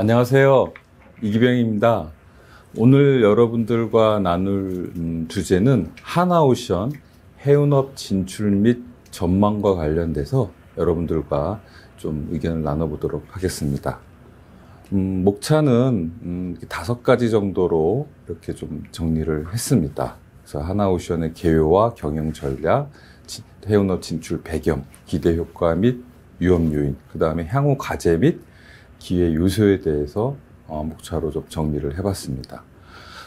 안녕하세요. 이기병입니다. 오늘 여러분들과 나눌 음, 주제는 하나오션 해운업 진출 및 전망과 관련돼서 여러분들과 좀 의견을 나눠보도록 하겠습니다. 음, 목차는 음, 다섯 가지 정도로 이렇게 좀 정리를 했습니다. 그래서 하나오션의 개요와 경영 전략, 진, 해운업 진출 배경, 기대 효과 및 위험 요인, 그 다음에 향후 과제 및 기회 요소에 대해서 어, 목차로 좀 정리를 해봤습니다.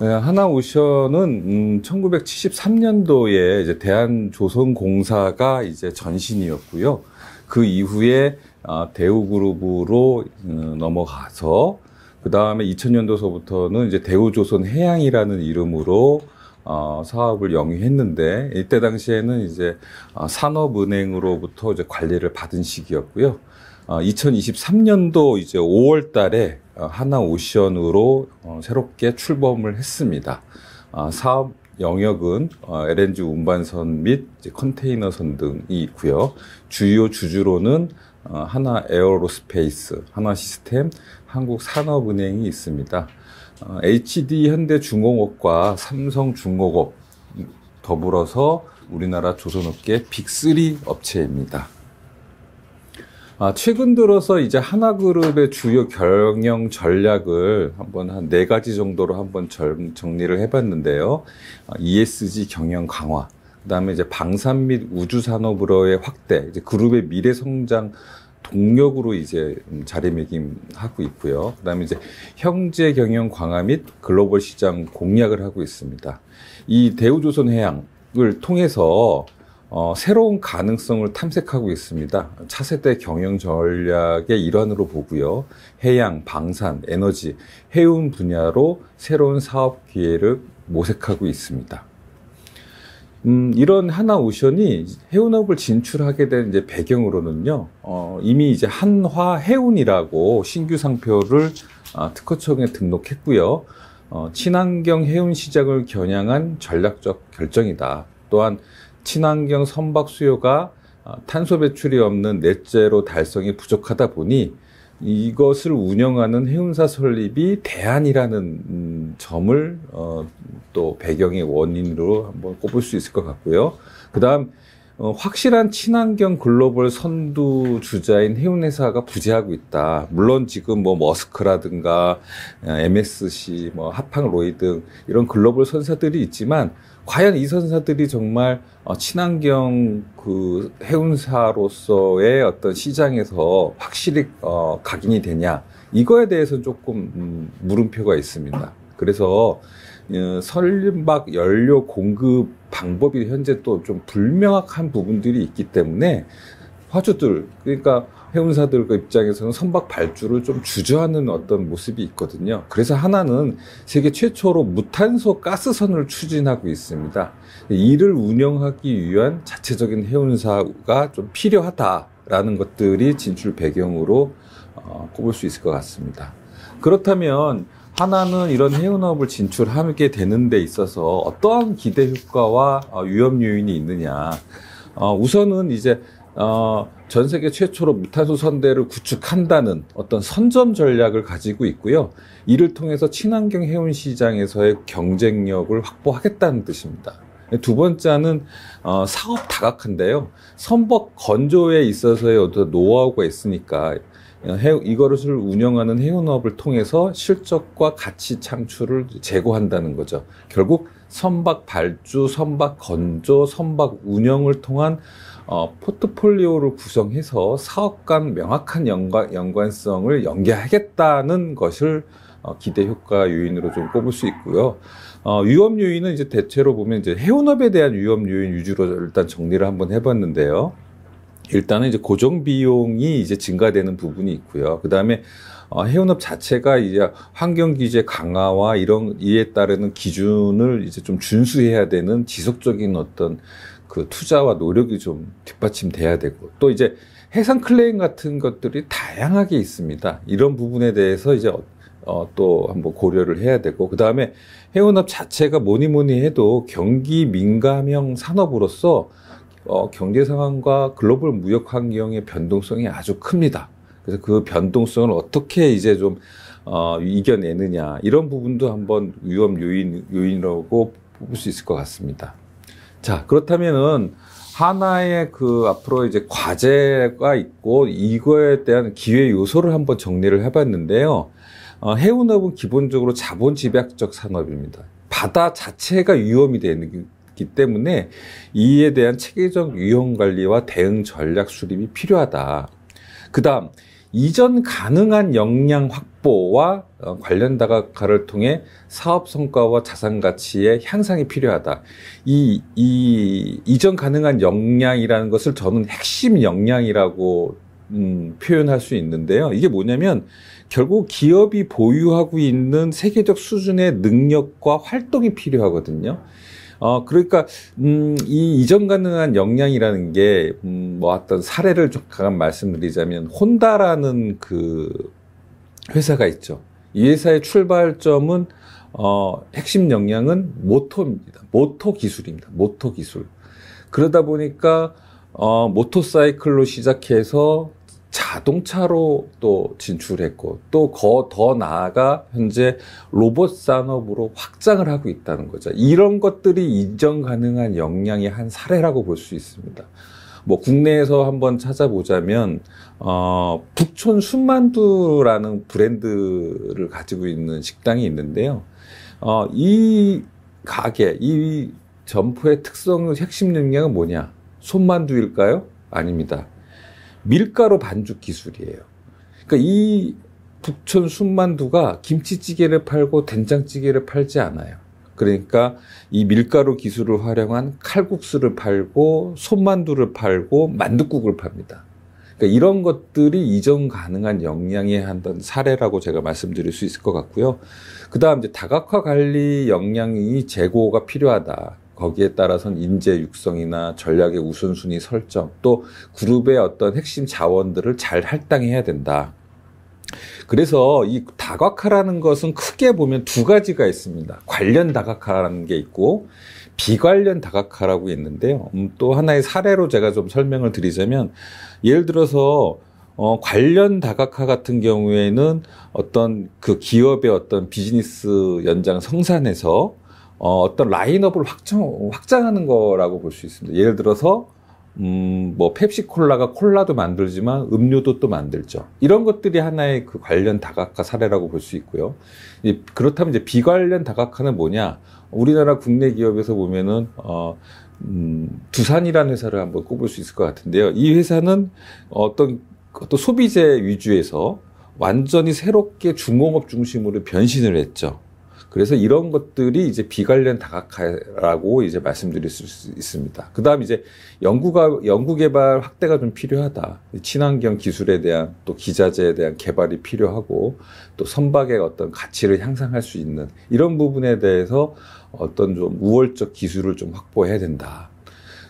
네, 하나오션은 음, 1973년도에 이제 대한조선공사가 이제 전신이었고요. 그 이후에 아, 대우그룹으로 음, 넘어가서 그 다음에 2000년도서부터는 이제 대우조선해양이라는 이름으로 어, 사업을 영위했는데 이때 당시에는 이제 어, 산업은행으로부터 이제 관리를 받은 시기였고요. 2023년도 어, 이제 5월 달에 어, 하나 오션으로 어, 새롭게 출범을 했습니다. 아, 사업 영역은 LNG 운반선 및 컨테이너선 등이 있고요. 주요 주주로는 하나 에어로스페이스, 하나 시스템, 한국산업은행이 있습니다. HD 현대중공업과 삼성중공업 더불어서 우리나라 조선업계 빅3 업체입니다. 아, 최근 들어서 이제 하나그룹의 주요 경영 전략을 한번 한 네 가지 정도로 한번 정리를 해봤는데요. 아, ESG 경영 강화, 그다음에 이제 방산 및 우주 산업으로의 확대, 이제 그룹의 미래 성장 동력으로 이제 음, 자리매김하고 있고요. 그다음에 이제 형제 경영 강화 및 글로벌 시장 공략을 하고 있습니다. 이 대우조선해양 을 통해서 어, 새로운 가능성을 탐색하고 있습니다. 차세대 경영 전략의 일환으로 보고요. 해양, 방산, 에너지, 해운 분야로 새로운 사업 기회를 모색하고 있습니다. 음, 이런 하나오션이 해운업을 진출하게 된 이제 배경으로는요, 어, 이미 이제 한화해운이라고 신규 상표를 아, 특허청에 등록했고요. 어, 친환경 해운 시장을 겨냥한 전략적 결정이다. 또한 친환경 선박 수요가 아, 탄소 배출이 없는 넷째로 달성이 부족하다 보니 이것을 운영하는 해운사 설립이 대안이라는 음, 점을 어, 또 배경의 원인으로 한번 꼽을 수 있을 것 같고요. 그다음 어, 확실한 친환경 글로벌 선두 주자인 해운회사가 부재하고 있다. 물론 지금 뭐 머스크라든가 MSC, 어, 뭐 하팡로이 등 이런 글로벌 선사들이 있지만 과연 이 선사들이 정말 어, 친환경 그 해운사로서의 어떤 시장에서 확실히 어, 각인이 되냐 이거에 대해서는 조금 음, 물음표가 있습니다. 그래서 예, 설막 연료 공급 방법이 현재 또 좀 불명확한 부분들이 있기 때문에 화주들 그러니까 해운사들 그 입장에서는 선박 발주를 좀 주저하는 어떤 모습이 있거든요. 그래서 하나는 세계 최초로 무탄소 가스선을 추진하고 있습니다. 이를 운영하기 위한 자체적인 해운사가 좀 필요하다라는 것들이 진출 배경으로 어, 꼽을 수 있을 것 같습니다. 그렇다면 하나는 이런 해운업을 진출하게 되는 데 있어서 어떠한 기대 효과와 어, 위험 요인이 있느냐. 어, 우선은 이제 어, 전 세계 최초로 무탄소 선대를 구축한다는 어떤 선점 전략을 가지고 있고요. 이를 통해서 친환경 해운 시장에서의 경쟁력을 확보하겠다는 뜻입니다. 두 번째는 어, 사업 다각한데요. 선박 건조에 있어서의 어떤 노하우가 있으니까 이거를 운영하는 해운업을 통해서 실적과 가치 창출을 제고한다는 거죠. 결국 선박 발주, 선박 건조, 선박 운영을 통한 어, 포트폴리오를 구성해서 사업 간 명확한 연관, 성을 연계하겠다는 것을 어, 기대 효과 요인으로 좀 꼽을 수 있고요. 어, 위험 요인은 이제 대체로 보면 이제 해운업에 대한 위험 요인 위주로 일단 정리를 한번 해봤는데요. 일단은 이제 고정 비용이 이제 증가되는 부분이 있고요. 그 다음에 어, 해운업 자체가 이제 환경 규제 강화와 이런 이에 따르는 기준을 이제 좀 준수해야 되는 지속적인 어떤 그 투자와 노력이 좀 뒷받침돼야 되고 또 이제 해상 클레임 같은 것들이 다양하게 있습니다. 이런 부분에 대해서 이제 어, 또 한번 고려를 해야 되고 그 다음에 해운업 자체가 뭐니 뭐니 해도 경기 민감형 산업으로서 어, 경제 상황과 글로벌 무역 환경의 변동성이 아주 큽니다. 그래서 그 변동성을 어떻게 이제 좀 어, 이겨내느냐 이런 부분도 한번 위험 요인 요인이라고 뽑을 수 있을 것 같습니다. 자 그렇다면은 하나의 그 앞으로 이제 과제가 있고 이거에 대한 기회 요소를 한번 정리를 해봤는데요. 어, 해운업은 기본적으로 자본 집약적 산업입니다. 바다 자체가 위험이 되는 낮기 때문에 이에 대한 체계적 위험 관리와 대응 전략 수립이 필요하다. 그다음 이전 가능한 역량 확보와 어, 관련 다각화를 통해 사업 성과와 자산 가치의 향상이 필요하다. 이, 이, 이전 가능한 역량이라는 것을 저는 핵심 역량이라고 음, 표현할 수 있는데요. 이게 뭐냐면 결국 기업이 보유하고 있는 세계적 수준의 능력과 활동이 필요하거든요. 어, 그러니까, 음, 이 이전 가능한 역량이라는 게, 음, 뭐 어떤 사례를 좀 강한 말씀드리자면, 혼다라는 그 회사가 있죠. 이 회사의 출발점은, 어, 핵심 역량은 모토입니다. 모토 기술입니다. 모토 기술. 그러다 보니까, 어, 모토사이클로 시작해서 자동차로 또 진출했고 또 더 나아가 현재 로봇 산업으로 확장을 하고 있다는 거죠. 이런 것들이 인정 가능한 역량의 한 사례라고 볼 수 있습니다. 뭐 국내에서 한번 찾아보자면 어, 북촌 순만두라는 브랜드를 가지고 있는 식당이 있는데요. 어, 이 가게, 이 점포의 특성 핵심 역량은 뭐냐? 손만두일까요? 아닙니다. 밀가루 반죽 기술이에요. 그러니까 이 북촌 순만두가 김치찌개를 팔고 된장찌개를 팔지 않아요. 그러니까 이 밀가루 기술을 활용한 칼국수를 팔고 손만두를 팔고 만둣국을 팝니다. 그러니까 이런 것들이 이전 가능한 역량의 한 사례라고 제가 말씀드릴 수 있을 것 같고요. 그 다음 이제 다각화 관리 역량이 재고가 필요하다. 거기에 따라선 인재 육성이나 전략의 우선순위 설정 또 그룹의 어떤 핵심 자원들을 잘 할당해야 된다. 그래서 이 다각화라는 것은 크게 보면 두 가지가 있습니다. 관련 다각화라는 게 있고 비관련 다각화라고 있는데요. 음, 또 하나의 사례로 제가 좀 설명을 드리자면 예를 들어서 어, 관련 다각화 같은 경우에는 어떤 그 기업의 어떤 비즈니스 연장 성산에서 어, 어떤 라인업을 확정, 확장하는 거라고 볼 수 있습니다. 예를 들어서 음, 뭐 펩시콜라가 콜라도 만들지만 음료도 또 만들죠. 이런 것들이 하나의 그 관련 다각화 사례라고 볼 수 있고요. 그렇다면 이제 비관련 다각화는 뭐냐? 우리나라 국내 기업에서 보면은 어, 음, 두산이라는 회사를 한번 꼽을 수 있을 것 같은데요. 이 회사는 어떤 어떤 소비재 위주에서 완전히 새롭게 중공업 중심으로 변신을 했죠. 그래서 이런 것들이 이제 비관련 다각화라고 이제 말씀드릴 수 있습니다. 그 다음 이제 연구가, 연구개발 확대가 좀 필요하다. 친환경 기술에 대한 또 기자재에 대한 개발이 필요하고 또 선박의 어떤 가치를 향상할 수 있는 이런 부분에 대해서 어떤 좀 우월적 기술을 좀 확보해야 된다.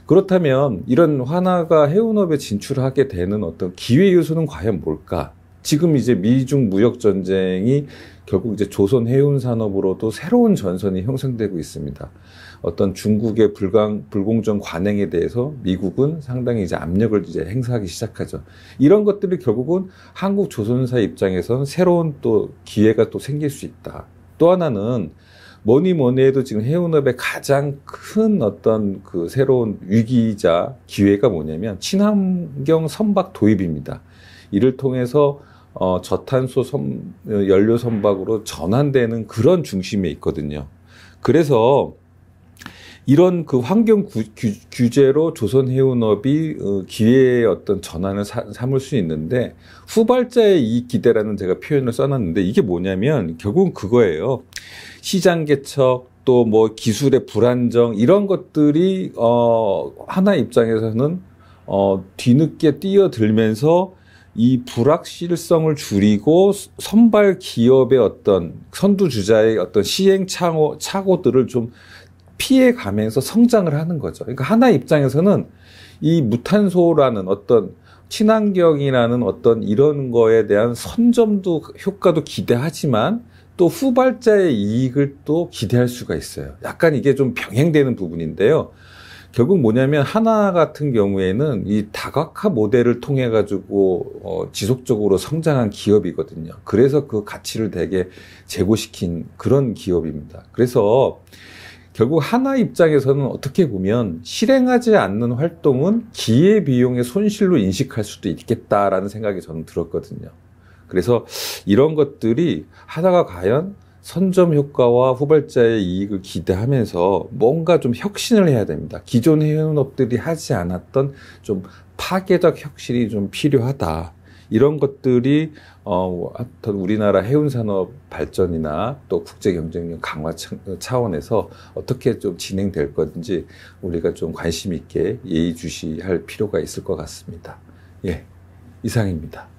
그렇다면 이런 화나가 해운업에 진출하게 되는 어떤 기회 요소는 과연 뭘까? 지금 이제 미중 무역 전쟁이 결국 이제 조선 해운 산업으로도 새로운 전선이 형성되고 있습니다. 어떤 중국의 불강, 불공정 관행에 대해서 미국은 상당히 이제 압력을 이제 행사하기 시작하죠. 이런 것들이 결국은 한국 조선사 입장에선 새로운 또 기회가 또 생길 수 있다. 또 하나는 뭐니 뭐니 해도 지금 해운업의 가장 큰 어떤 그 새로운 위기이자 기회가 뭐냐면 친환경 선박 도입입니다. 이를 통해서 어, 저탄소 선, 연료 선박으로 전환되는 그런 중심에 있거든요. 그래서 이런 그 환경 구, 규, 제로 조선 해운업이 어, 기회의 어떤 전환을 사, 삼을 수 있는데 후발자의 이 기대라는 제가 표현을 써놨는데 이게 뭐냐면 결국은 그거예요. 시장 개척 또 뭐 기술의 불안정 이런 것들이 어 하나 입장에서는 어 뒤늦게 뛰어들면서 이 불확실성을 줄이고 선발 기업의 어떤 선두주자의 어떤 시행착오, 착오들을 좀 피해 가면서 성장을 하는 거죠. 그러니까 하나 입장에서는 이 무탄소라는 어떤 친환경이라는 어떤 이런 거에 대한 선점도 효과도 기대하지만 또 후발자의 이익을 또 기대할 수가 있어요. 약간 이게 좀 병행되는 부분인데요. 결국 뭐냐면 하나 같은 경우에는 이 다각화 모델을 통해 가지고 어, 지속적으로 성장한 기업이거든요. 그래서 그 가치를 되게 제고시킨 그런 기업입니다. 그래서 결국 하나 입장에서는 어떻게 보면 실행하지 않는 활동은 기회 비용의 손실로 인식할 수도 있겠다라는 생각이 저는 들었거든요. 그래서 이런 것들이 하다가 과연 선점 효과와 후발자의 이익을 기대하면서 뭔가 좀 혁신을 해야 됩니다. 기존 해운업들이 하지 않았던 좀 파괴적 혁신이 좀 필요하다. 이런 것들이 어 어떤 우리나라 해운 산업 발전이나 또 국제 경쟁력 강화 차원에서 어떻게 좀 진행될 건지 우리가 좀 관심 있게 예의주시할 필요가 있을 것 같습니다. 예. 이상입니다.